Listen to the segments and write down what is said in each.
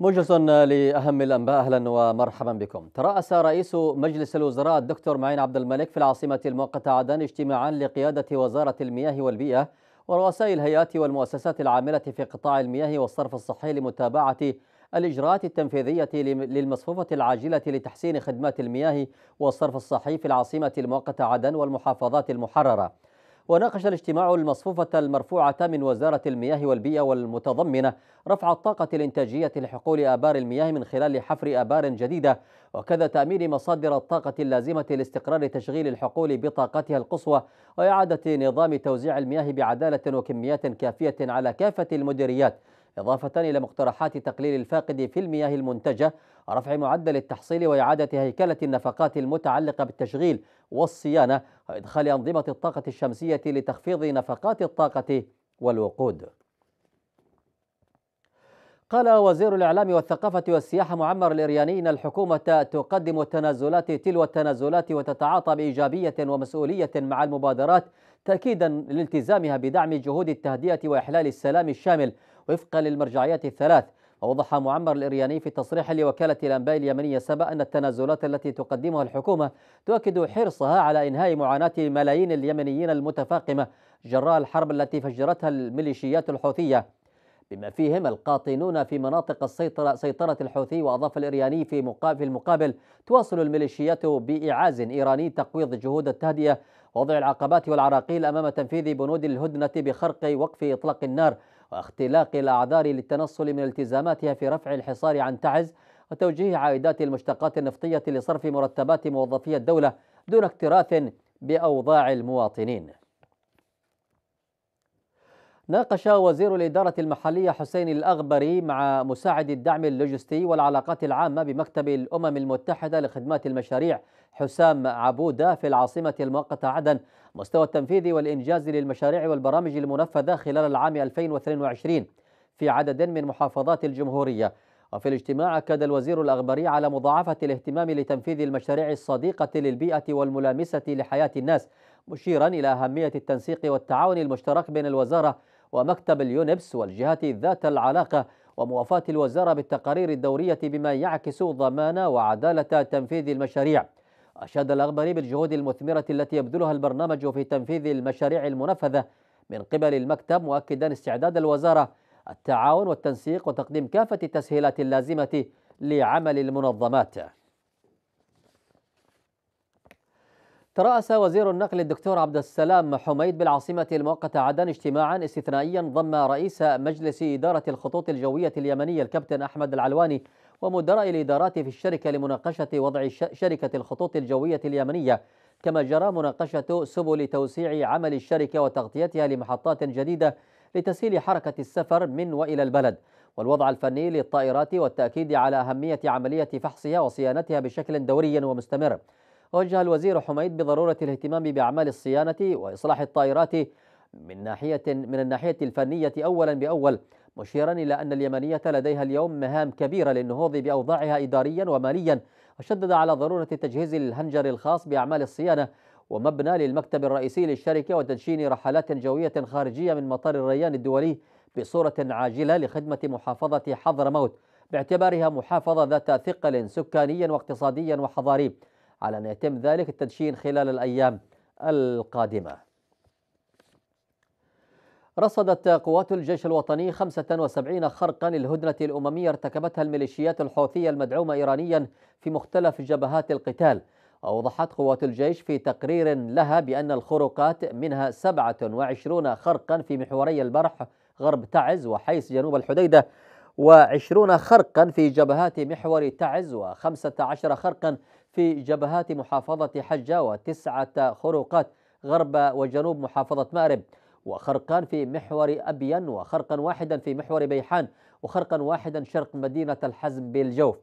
موجز لأهم الأنباء أهلا ومرحبا بكم ترأس رئيس مجلس الوزراء الدكتور معين عبد الملك في العاصمة المؤقتة عدن اجتماعا لقيادة وزارة المياه والبيئة ورؤساء الهيئات والمؤسسات العاملة في قطاع المياه والصرف الصحي لمتابعة الإجراءات التنفيذية للمصفوفة العاجلة لتحسين خدمات المياه والصرف الصحي في العاصمة المؤقتة عدن والمحافظات المحررة وناقش الاجتماع المصفوفة المرفوعة من وزارة المياه والبيئة والمتضمنة رفع الطاقة الإنتاجية لحقول آبار المياه من خلال حفر آبار جديدة وكذا تأمين مصادر الطاقة اللازمة لاستقرار تشغيل الحقول بطاقتها القصوى وإعادة نظام توزيع المياه بعدالة وكميات كافية على كافة المديريات إضافة إلى مقترحات تقليل الفاقد في المياه المنتجة ورفع معدل التحصيل وإعادة هيكلة النفقات المتعلقة بالتشغيل والصيانة وإدخال أنظمة الطاقة الشمسية لتخفيض نفقات الطاقة والوقود قال وزير الإعلام والثقافة والسياحة معمر الإرياني إن الحكومة تقدم التنازلات تلو التنازلات وتتعاطى بإيجابية ومسؤولية مع المبادرات تأكيدا لالتزامها بدعم جهود التهدئة وإحلال السلام الشامل وفقا للمرجعيات الثلاث أوضح معمر الإرياني في تصريح لوكالة الأنباء اليمنية سبأ أن التنازلات التي تقدمها الحكومة تؤكد حرصها على إنهاء معاناة ملايين اليمنيين المتفاقمة جراء الحرب التي فجرتها الميليشيات الحوثية بما فيهم القاطنون في مناطق السيطرة سيطرة الحوثي وأضاف الإرياني في مقابل المقابل تواصل الميليشيات بإعاز إيراني تقويض جهود التهدئة وضع العقبات والعراقيل أمام تنفيذ بنود الهدنة بخرق وقف إطلاق النار واختلاق الأعذار للتنصل من التزاماتها في رفع الحصار عن تعز وتوجيه عائدات المشتقات النفطية لصرف مرتبات موظفي الدولة دون اكتراث بأوضاع المواطنين ناقش وزير الإدارة المحلية حسين الأغبري مع مساعد الدعم اللوجستي والعلاقات العامة بمكتب الأمم المتحدة لخدمات المشاريع حسام عبودة في العاصمة المؤقتة عدن مستوى التنفيذ والإنجاز للمشاريع والبرامج المنفذة خلال العام 2022 في عدد من محافظات الجمهورية وفي الاجتماع أكد الوزير الأغبري على مضاعفة الاهتمام لتنفيذ المشاريع الصديقة للبيئة والملامسة لحياة الناس مشيرا إلى أهمية التنسيق والتعاون المشترك بين الوزارة ومكتب اليونبس والجهات ذات العلاقة وموافاة الوزارة بالتقارير الدورية بما يعكس ضمان وعدالة تنفيذ المشاريع أشاد الأغبري بالجهود المثمرة التي يبذلها البرنامج في تنفيذ المشاريع المنفذة من قبل المكتب مؤكدا استعداد الوزارة التعاون والتنسيق وتقديم كافة التسهيلات اللازمة لعمل المنظمات ترأس وزير النقل الدكتور عبد السلام حميد بالعاصمة المؤقتة عدن اجتماعا استثنائيا ضم رئيس مجلس إدارة الخطوط الجوية اليمنية الكابتن أحمد العلواني ومدراء الإدارات في الشركة لمناقشة وضع شركة الخطوط الجوية اليمنية كما جرى مناقشة سبل توسيع عمل الشركة وتغطيتها لمحطات جديدة لتسهيل حركة السفر من وإلى البلد والوضع الفني للطائرات والتأكيد على أهمية عملية فحصها وصيانتها بشكل دوري ومستمر وجه الوزير حميد بضرورة الاهتمام بأعمال الصيانة وإصلاح الطائرات من ناحية من الناحية الفنية أولا بأول مشيرا إلى أن اليمنية لديها اليوم مهام كبيرة للنهوض بأوضاعها إداريا وماليا وشدد على ضرورة تجهيز الهنجر الخاص بأعمال الصيانة ومبنى للمكتب الرئيسي للشركة وتدشين رحلات جوية خارجية من مطار الريان الدولي بصورة عاجلة لخدمة محافظة حضرموت باعتبارها محافظة ذات ثقل سكانيا واقتصاديا وحضاري على أن يتم ذلك التدشين خلال الأيام القادمة رصدت قوات الجيش الوطني 75 خرقا للهدنة الأممية ارتكبتها الميليشيات الحوثية المدعومة إيرانيا في مختلف جبهات القتال أوضحت قوات الجيش في تقرير لها بأن الخروقات منها 27 خرقا في محوري البرح غرب تعز وحيس جنوب الحديدة و20 خرقا في جبهات محور تعز و15 خرقا في جبهات محافظة حجة وتسعة خروقات غرب وجنوب محافظة مأرب وخرقان في محور أبين وخرقا واحدا في محور بيحان وخرقا واحدا شرق مدينة الحزم بالجوف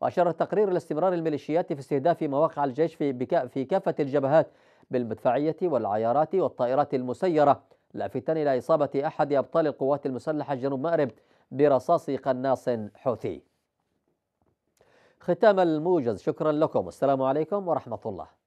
وأشار التقرير إلى استمرار الميليشيات في استهداف مواقع الجيش في, بكا في كافة الجبهات بالمدفعية والعيارات والطائرات المسيرة لافتا إلى إصابة أحد أبطال القوات المسلحة جنوب مأرب برصاص قناص حوثي ختام الموجز شكرا لكم والسلام عليكم ورحمة الله